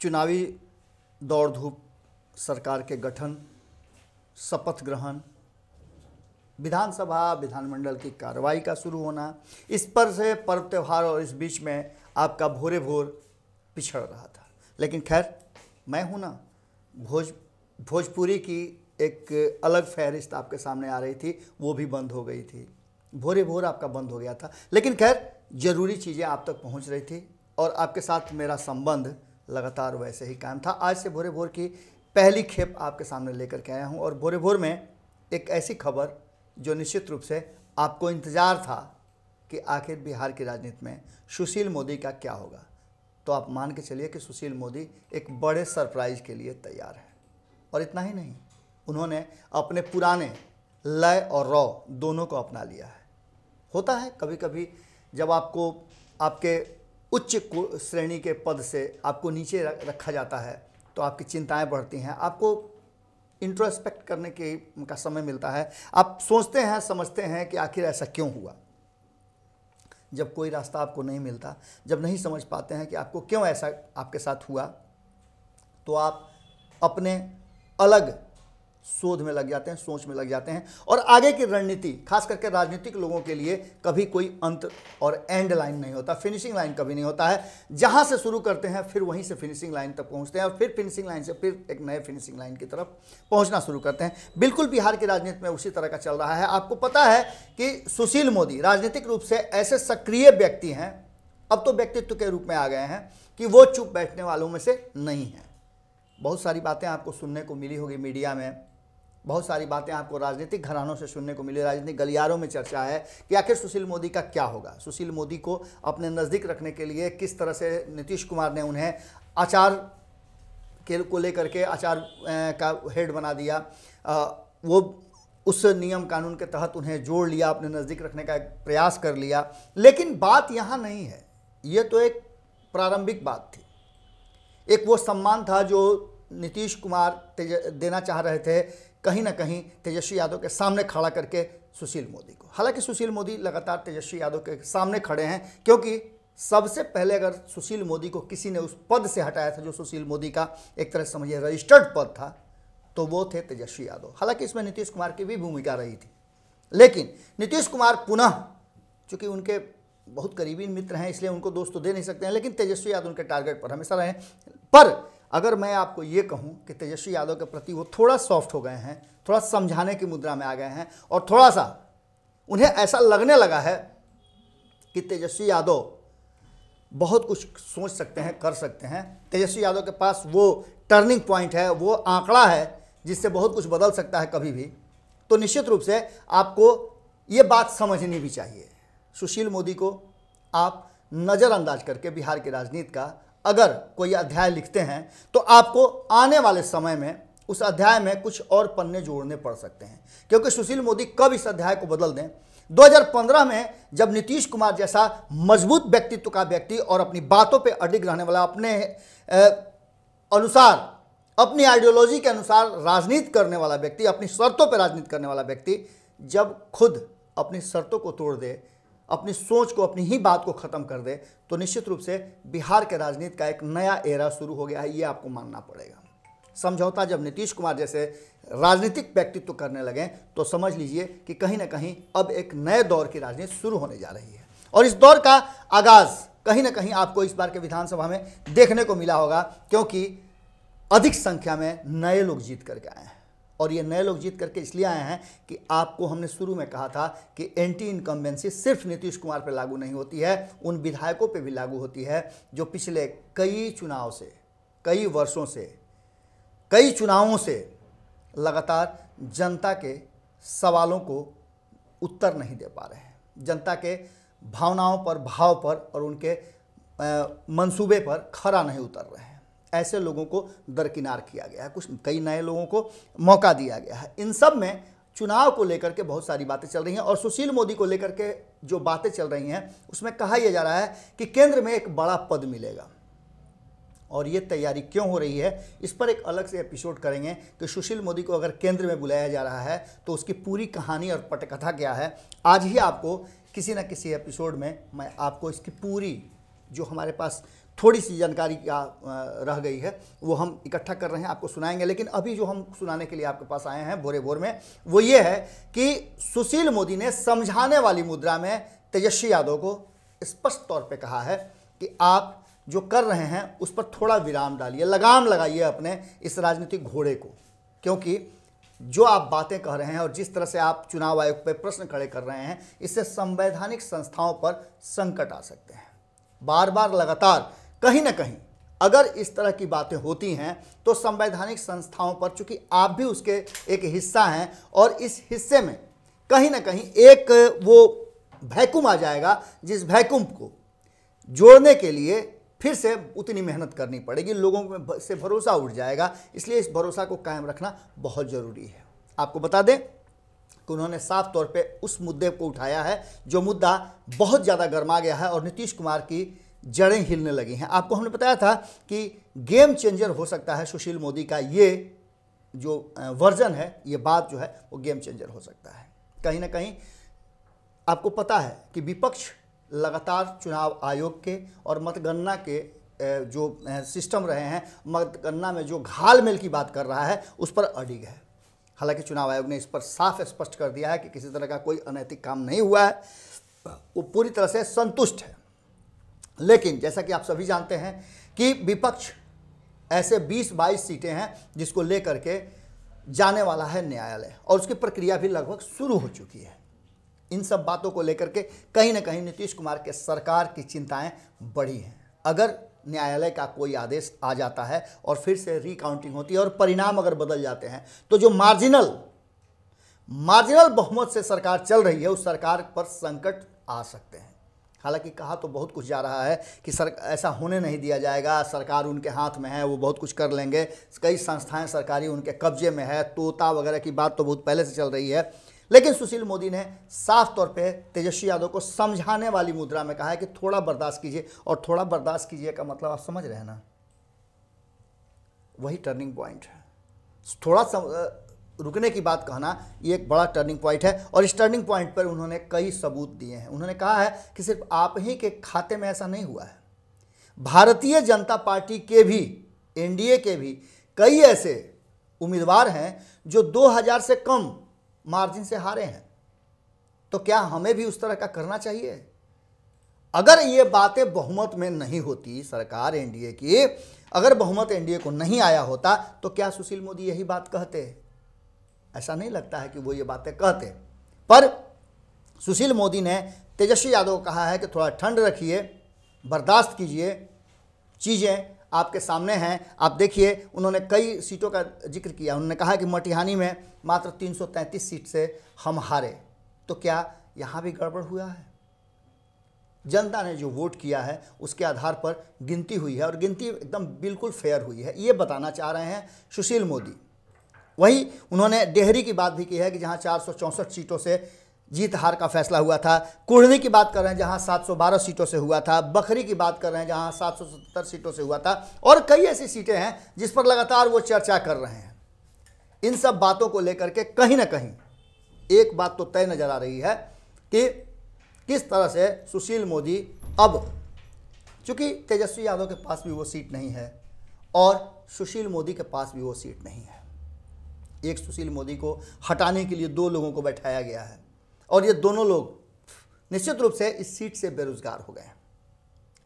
चुनावी दौड़ धूप सरकार के गठन शपथ ग्रहण विधानसभा विधानमंडल की कार्रवाई का शुरू होना इस पर से पर्व त्यौहार और इस बीच में आपका भोरे भोर पिछड़ रहा था लेकिन खैर मैं हूँ ना भोज भोजपुरी की एक अलग फहरिस्त आपके सामने आ रही थी वो भी बंद हो गई थी भोरे भोर आपका बंद हो गया था लेकिन खैर ज़रूरी चीज़ें आप तक पहुँच रही थी और आपके साथ मेरा संबंध लगातार वैसे ही कायम था आज से भोरे भोर की पहली खेप आपके सामने लेकर के आया हूँ और भोरे भोर में एक ऐसी खबर जो निश्चित रूप से आपको इंतज़ार था कि आखिर बिहार की राजनीति में सुशील मोदी का क्या होगा तो आप मान के चलिए कि सुशील मोदी एक बड़े सरप्राइज के लिए तैयार हैं और इतना ही नहीं उन्होंने अपने पुराने लय और रौ दोनों को अपना लिया है होता है कभी कभी जब आपको आपके उच्च श्रेणी के पद से आपको नीचे रखा जाता है तो आपकी चिंताएं बढ़ती हैं आपको इंट्रोस्पेक्ट करने के का समय मिलता है आप सोचते हैं समझते हैं कि आखिर ऐसा क्यों हुआ जब कोई रास्ता आपको नहीं मिलता जब नहीं समझ पाते हैं कि आपको क्यों ऐसा आपके साथ हुआ तो आप अपने अलग शोध में लग जाते हैं सोच में लग जाते हैं और आगे की रणनीति खास करके राजनीतिक लोगों के लिए कभी कोई अंत और एंड लाइन नहीं होता फिनिशिंग लाइन कभी नहीं होता है जहां से शुरू करते हैं फिर वहीं से फिनिशिंग लाइन तक पहुंचते हैं और फिर फिनिशिंग लाइन से फिर एक नए फिनिशिंग लाइन की तरफ पहुंचना शुरू करते हैं बिल्कुल बिहार की राजनीति में उसी तरह का चल रहा है आपको पता है कि सुशील मोदी राजनीतिक रूप से ऐसे सक्रिय व्यक्ति हैं अब तो व्यक्तित्व के रूप में आ गए हैं कि वो चुप बैठने वालों में से नहीं है बहुत सारी बातें आपको सुनने को मिली होगी मीडिया में बहुत सारी बातें आपको राजनीतिक घरानों से सुनने को मिली राजनीतिक गलियारों में चर्चा है कि आखिर सुशील मोदी का क्या होगा सुशील मोदी को अपने नज़दीक रखने के लिए किस तरह से नीतीश कुमार ने उन्हें आचार के को लेकर के आचार का हेड बना दिया वो उस नियम कानून के तहत उन्हें जोड़ लिया अपने नज़दीक रखने का प्रयास कर लिया लेकिन बात यहाँ नहीं है ये तो एक प्रारंभिक बात थी एक वो सम्मान था जो नीतीश कुमार देना चाह रहे थे कहीं ना कहीं तेजस्वी यादव के सामने खड़ा करके सुशील मोदी को हालांकि सुशील मोदी लगातार तेजस्वी यादव के सामने खड़े हैं क्योंकि सबसे पहले अगर सुशील मोदी को किसी ने उस पद से हटाया था जो सुशील मोदी का एक तरह समझिए रजिस्टर्ड पद था तो वो थे तेजस्वी यादव हालांकि इसमें नीतीश कुमार की भी भूमिका रही थी लेकिन नीतीश कुमार पुनः चूंकि उनके बहुत करीबी मित्र हैं इसलिए उनको दोस्त तो दे नहीं सकते हैं लेकिन तेजस्वी यादव उनके टारगेट पर हमेशा रहे पर अगर मैं आपको ये कहूँ कि तेजस्वी यादव के प्रति वो थोड़ा सॉफ्ट हो गए हैं थोड़ा समझाने की मुद्रा में आ गए हैं और थोड़ा सा उन्हें ऐसा लगने लगा है कि तेजस्वी यादव बहुत कुछ सोच सकते हैं कर सकते हैं तेजस्वी यादव के पास वो टर्निंग पॉइंट है वो आंकड़ा है जिससे बहुत कुछ बदल सकता है कभी भी तो निश्चित रूप से आपको ये बात समझनी भी चाहिए सुशील मोदी को आप नज़रअंदाज करके बिहार की राजनीति का अगर कोई अध्याय लिखते हैं तो आपको आने वाले समय में उस अध्याय में कुछ और पन्ने जोड़ने पड़ सकते हैं क्योंकि सुशील मोदी कब इस अध्याय को बदल दें 2015 में जब नीतीश कुमार जैसा मजबूत व्यक्तित्व का व्यक्ति और अपनी बातों पे अडिग रहने वाला अपने अनुसार अपनी आइडियोलॉजी के अनुसार राजनीति करने वाला व्यक्ति अपनी शर्तों पर राजनीति करने वाला व्यक्ति जब खुद अपनी शर्तों को तोड़ दे अपनी सोच को अपनी ही बात को ख़त्म कर दे तो निश्चित रूप से बिहार के राजनीति का एक नया एरा शुरू हो गया है ये आपको मानना पड़ेगा समझौता जब नीतीश कुमार जैसे राजनीतिक व्यक्तित्व करने लगे तो समझ लीजिए कि कहीं ना कहीं अब एक नए दौर की राजनीति शुरू होने जा रही है और इस दौर का आगाज़ कहीं ना कहीं आपको इस बार के विधानसभा में देखने को मिला होगा क्योंकि अधिक संख्या में नए लोग जीत करके आए हैं और ये नए लोग जीत करके इसलिए आए हैं कि आपको हमने शुरू में कहा था कि एंटी इनकम्बेंसी सिर्फ नीतीश कुमार पर लागू नहीं होती है उन विधायकों पर भी लागू होती है जो पिछले कई चुनाव से कई वर्षों से कई चुनावों से लगातार जनता के सवालों को उत्तर नहीं दे पा रहे हैं जनता के भावनाओं पर भाव पर और उनके मंसूबे पर खरा नहीं उतर रहे हैं ऐसे लोगों को दरकिनार किया गया है कुछ कई नए लोगों को मौका दिया गया है इन सब में चुनाव को लेकर के बहुत सारी बातें चल रही हैं और सुशील मोदी को लेकर के जो बातें चल रही हैं उसमें कहा यह जा रहा है कि केंद्र में एक बड़ा पद मिलेगा और ये तैयारी क्यों हो रही है इस पर एक अलग से एपिसोड करेंगे कि सुशील मोदी को अगर केंद्र में बुलाया जा रहा है तो उसकी पूरी कहानी और पटकथा क्या है आज ही आपको किसी न किसी एपिसोड में मैं आपको इसकी पूरी जो हमारे पास थोड़ी सी जानकारी का रह गई है वो हम इकट्ठा कर रहे हैं आपको सुनाएंगे लेकिन अभी जो हम सुनाने के लिए आपके पास आए हैं भोरे भोर में वो ये है कि सुशील मोदी ने समझाने वाली मुद्रा में तेजस्वी यादव को स्पष्ट तौर पे कहा है कि आप जो कर रहे हैं उस पर थोड़ा विराम डालिए लगाम लगाइए अपने इस राजनीतिक घोड़े को क्योंकि जो आप बातें कह रहे हैं और जिस तरह से आप चुनाव आयोग पर प्रश्न खड़े कर रहे हैं इससे संवैधानिक संस्थाओं पर संकट आ सकते हैं बार बार लगातार कहीं ना कहीं अगर इस तरह की बातें होती हैं तो संवैधानिक संस्थाओं पर चूंकि आप भी उसके एक हिस्सा हैं और इस हिस्से में कहीं ना कहीं एक वो भैकुम आ जाएगा जिस भैकुम को जोड़ने के लिए फिर से उतनी मेहनत करनी पड़ेगी लोगों में से भरोसा उठ जाएगा इसलिए इस भरोसा को कायम रखना बहुत ज़रूरी है आपको बता दें कि उन्होंने साफ तौर पे उस मुद्दे को उठाया है जो मुद्दा बहुत ज़्यादा गर्मा गया है और नीतीश कुमार की जड़ें हिलने लगी हैं आपको हमने बताया था कि गेम चेंजर हो सकता है सुशील मोदी का ये जो वर्जन है ये बात जो है वो गेम चेंजर हो सकता है कहीं ना कहीं आपको पता है कि विपक्ष लगातार चुनाव आयोग के और मतगणना के जो सिस्टम रहे हैं मतगणना में जो घाल मेल की बात कर रहा है उस पर अडिग है हालांकि चुनाव आयोग ने इस पर साफ स्पष्ट कर दिया है कि किसी तरह का कोई अनैतिक काम नहीं हुआ है वो पूरी तरह से संतुष्ट है लेकिन जैसा कि आप सभी जानते हैं कि विपक्ष ऐसे 20-22 सीटें हैं जिसको लेकर के जाने वाला है न्यायालय और उसकी प्रक्रिया भी लगभग शुरू हो चुकी है इन सब बातों को लेकर के कहीं ना कहीं नीतीश कुमार के सरकार की चिंताएं बढ़ी हैं अगर न्यायालय का कोई आदेश आ जाता है और फिर से रिकाउंटिंग होती है और परिणाम अगर बदल जाते हैं तो जो मार्जिनल मार्जिनल बहुमत से सरकार चल रही है उस सरकार पर संकट आ सकते हैं हालांकि कहा तो बहुत कुछ जा रहा है कि सर ऐसा होने नहीं दिया जाएगा सरकार उनके हाथ में है वो बहुत कुछ कर लेंगे कई संस्थाएं सरकारी उनके कब्जे में है तोता वगैरह की बात तो बहुत पहले से चल रही है लेकिन सुशील मोदी ने साफ तौर पे तेजस्वी यादव को समझाने वाली मुद्रा में कहा है कि थोड़ा बर्दाश्त कीजिए और थोड़ा बर्दाश्त कीजिए का मतलब आप समझ रहे हैं ना वही टर्निंग पॉइंट है थोड़ा सम... रुकने की बात कहना ये एक बड़ा टर्निंग पॉइंट है और इस टर्निंग पॉइंट पर उन्होंने कई सबूत दिए हैं उन्होंने कहा है कि सिर्फ आप ही के खाते में ऐसा नहीं हुआ है भारतीय जनता पार्टी के भी एनडीए के भी कई ऐसे उम्मीदवार हैं जो 2000 से कम मार्जिन से हारे हैं तो क्या हमें भी उस तरह का करना चाहिए अगर ये बातें बहुमत में नहीं होती सरकार एनडीए की अगर बहुमत एनडीए को नहीं आया होता तो क्या सुशील मोदी यही बात कहते हैं ऐसा नहीं लगता है कि वो ये बातें कहते पर सुशील मोदी ने तेजस्वी यादव को कहा है कि थोड़ा ठंड रखिए बर्दाश्त कीजिए चीज़ें आपके सामने हैं आप देखिए उन्होंने कई सीटों का जिक्र किया उन्होंने कहा कि मटिहानी में मात्र 333 सीट से हम हारे तो क्या यहाँ भी गड़बड़ हुआ है जनता ने जो वोट किया है उसके आधार पर गिनती हुई है और गिनती एकदम बिल्कुल फेयर हुई है ये बताना चाह रहे हैं सुशील मोदी वही उन्होंने डेहरी की बात भी की है कि जहाँ चार सीटों से जीत हार का फैसला हुआ था कुढ़नी की बात कर रहे हैं जहां 712 सीटों से हुआ था बखरी की बात कर रहे हैं जहां 770 सीटों से हुआ था और कई ऐसी सीटें हैं जिस पर लगातार वो चर्चा कर रहे हैं इन सब बातों को लेकर के कहीं ना कहीं एक बात तो तय नज़र आ रही है कि किस तरह से सुशील मोदी अब चूँकि तेजस्वी यादव के पास भी वो सीट नहीं है और सुशील मोदी के पास भी वो सीट नहीं है एक सुशील मोदी को हटाने के लिए दो लोगों को बैठाया गया है और ये दोनों लोग निश्चित रूप से इस सीट से बेरोजगार हो गए हैं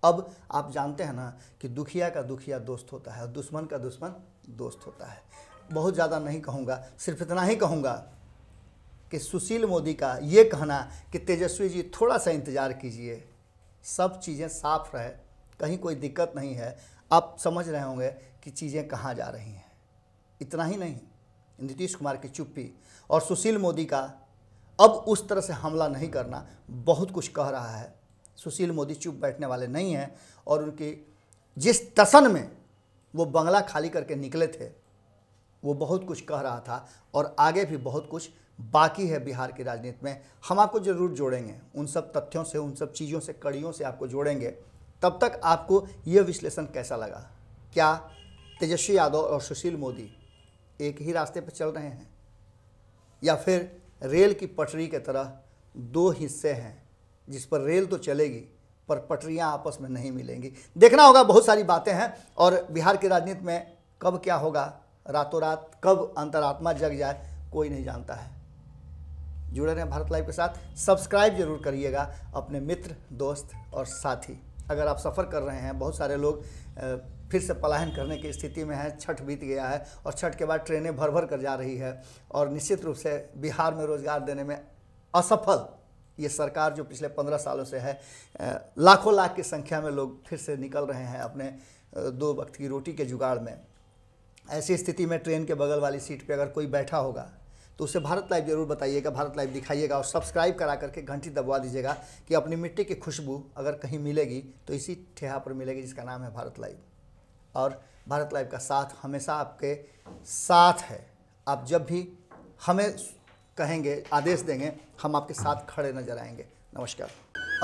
अब आप जानते हैं ना कि दुखिया का दुखिया दोस्त होता है और दुश्मन का दुश्मन दोस्त होता है बहुत ज़्यादा नहीं कहूँगा सिर्फ इतना ही कहूँगा कि सुशील मोदी का ये कहना कि तेजस्वी जी थोड़ा सा इंतज़ार कीजिए सब चीज़ें साफ रहे कहीं कोई दिक्कत नहीं है आप समझ रहे होंगे कि चीज़ें कहाँ जा रही हैं इतना ही नहीं नीतीश कुमार की चुप्पी और सुशील मोदी का अब उस तरह से हमला नहीं करना बहुत कुछ कह रहा है सुशील मोदी चुप बैठने वाले नहीं हैं और उनकी जिस तसन में वो बंगला खाली करके निकले थे वो बहुत कुछ कह रहा था और आगे भी बहुत कुछ बाकी है बिहार की राजनीति में हम आपको ज़रूर जोड़ेंगे उन सब तथ्यों से उन सब चीज़ों से कड़ियों से आपको जोड़ेंगे तब तक आपको ये विश्लेषण कैसा लगा क्या तेजस्वी यादव और सुशील मोदी एक ही रास्ते पर चल रहे हैं या फिर रेल की पटरी के तरह दो हिस्से हैं जिस पर रेल तो चलेगी पर पटरियां आपस में नहीं मिलेंगी देखना होगा बहुत सारी बातें हैं और बिहार की राजनीति में कब क्या होगा रातों रात कब अंतरात्मा जग जाए कोई नहीं जानता है जुड़े रहें भारत लाइव के साथ सब्सक्राइब जरूर करिएगा अपने मित्र दोस्त और साथी अगर आप सफ़र कर रहे हैं बहुत सारे लोग फिर से पलायन करने की स्थिति में है छठ बीत गया है और छठ के बाद ट्रेनें भर भर कर जा रही है और निश्चित रूप से बिहार में रोज़गार देने में असफल ये सरकार जो पिछले पंद्रह सालों से है लाखों लाख की संख्या में लोग फिर से निकल रहे हैं अपने दो वक्त की रोटी के जुगाड़ में ऐसी स्थिति में ट्रेन के बगल वाली सीट पर अगर कोई बैठा होगा तो उसे भारत लाइव जरूर बताइएगा भारत लाइव दिखाइएगा और सब्सक्राइब करा करके घंटी दबवा दीजिएगा कि अपनी मिट्टी की खुशबू अगर कहीं मिलेगी तो इसी ठेहा पर मिलेगी जिसका नाम है भारत लाइव और भारत लाइव का साथ हमेशा आपके साथ है आप जब भी हमें कहेंगे आदेश देंगे हम आपके साथ खड़े नजर आएंगे नमस्कार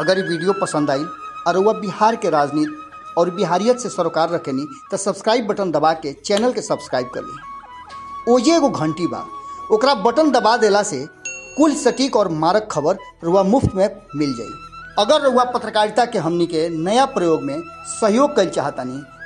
अगर ये वीडियो पसंद आई और वह बिहार के राजनीति और बिहारियत से सरोकार रखेनी तो सब्सक्राइब बटन दबा के चैनल के सब्सक्राइब कर ली ओजे एगो घंटी बा ओकरा बटन दबा देला से कुल सटीक और मारक खबर रुआ मुफ्त में मिल जाए अगर रुआ पत्रकारिता के हमनी के नया प्रयोग में सहयोग कर चाहतानी